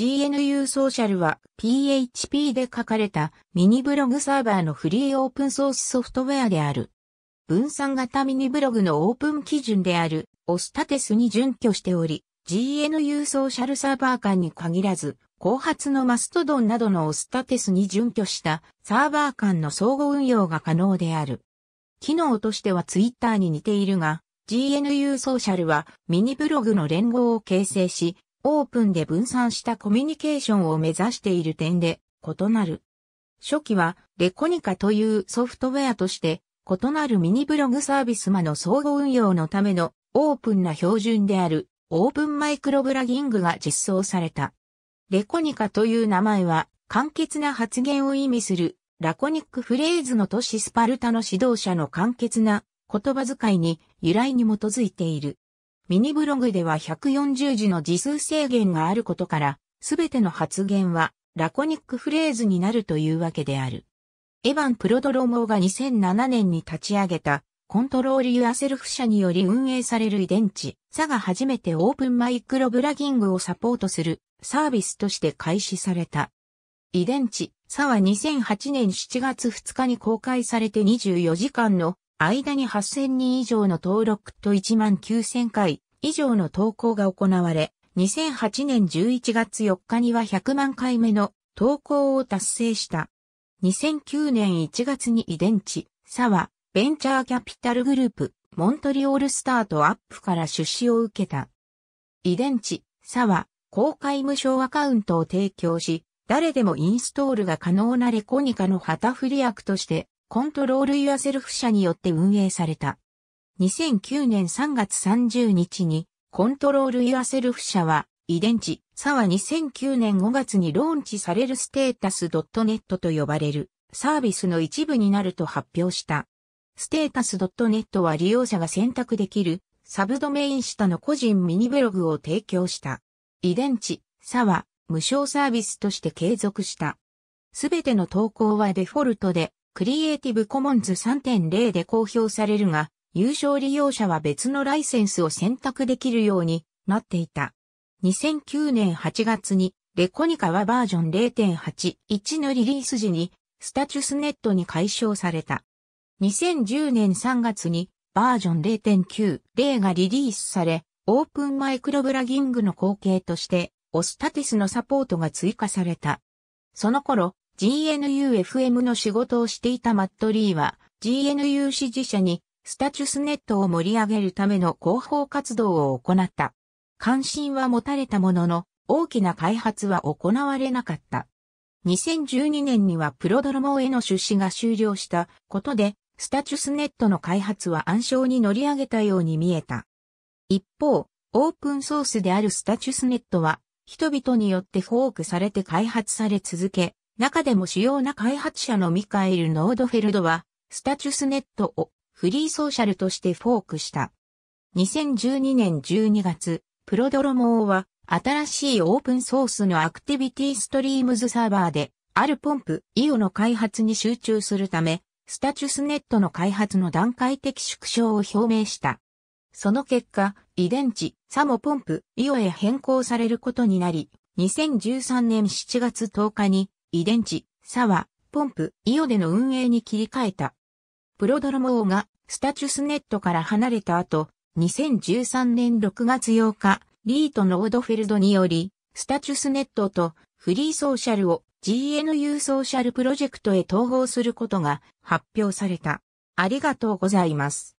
GNU ソーシャルは PHP で書かれたミニブログサーバーのフリーオープンソースソフトウェアである。分散型ミニブログのオープン基準であるオスタテスに準拠しており、GNU ソーシャルサーバー間に限らず、後発のマストドンなどのオスタテスに準拠したサーバー間の相互運用が可能である。機能としてはツイッターに似ているが、GNU ソーシャルはミニブログの連合を形成し、オープンで分散したコミュニケーションを目指している点で異なる。初期はレコニカというソフトウェアとして異なるミニブログサービス間の総合運用のためのオープンな標準であるオープンマイクロブラギングが実装された。レコニカという名前は簡潔な発言を意味するラコニックフレーズの都市スパルタの指導者の簡潔な言葉遣いに由来に基づいている。ミニブログでは140字の字数制限があることから、すべての発言はラコニックフレーズになるというわけである。エヴァン・プロドロモーが2007年に立ち上げたコントロール・ユアセルフ社により運営される遺伝子、サが初めてオープンマイクロブラギングをサポートするサービスとして開始された。遺伝子、サは2008年7月2日に公開されて24時間の間に8000人以上の登録と1万9000回以上の投稿が行われ、2008年11月4日には100万回目の投稿を達成した。2009年1月に遺伝地、サワ、ベンチャーキャピタルグループ、モントリオールスタートアップから出資を受けた。遺伝地、サワ、公開無償アカウントを提供し、誰でもインストールが可能なレコニカの旗振り役として、コントロールユアセルフ社によって運営された。2009年3月30日に、コントロール・ユア・セルフ社は、遺伝値、サは2009年5月にローンチされるステータス .net と呼ばれるサービスの一部になると発表した。ステータス .net は利用者が選択できるサブドメイン下の個人ミニブログを提供した。遺伝値、サは無償サービスとして継続した。すべての投稿はデフォルトでクリエイティブコモンズ3.0で公表されるが、優勝利用者は別のライセンスを選択できるようになっていた。2009年8月にレコニカはバージョン0.81のリリース時にスタチュスネットに解消された。2010年3月にバージョン0.90がリリースされ、オープンマイクロブラギングの後継としてオスタティスのサポートが追加された。その頃、GNUFM の仕事をしていたマットリーは GNU 支持者にスタチュスネットを盛り上げるための広報活動を行った。関心は持たれたものの、大きな開発は行われなかった。2012年にはプロドロモへの出資が終了したことで、スタチュスネットの開発は暗礁に乗り上げたように見えた。一方、オープンソースであるスタチュスネットは、人々によってフォークされて開発され続け、中でも主要な開発者のミカエル・ノードフェルドは、スタチュスネットをフリーソーシャルとしてフォークした。2012年12月、プロドロモーは新しいオープンソースのアクティビティストリームズサーバーで、あるポンプ、イオの開発に集中するため、スタチュスネットの開発の段階的縮小を表明した。その結果、遺伝子、サモポンプ、イオへ変更されることになり、2013年7月10日に、遺伝子、サワ、ポンプ、イオでの運営に切り替えた。プロドロモ王がスタチュスネットから離れた後、2013年6月8日、リートのオードフェルドにより、スタチュスネットとフリーソーシャルを GNU ソーシャルプロジェクトへ統合することが発表された。ありがとうございます。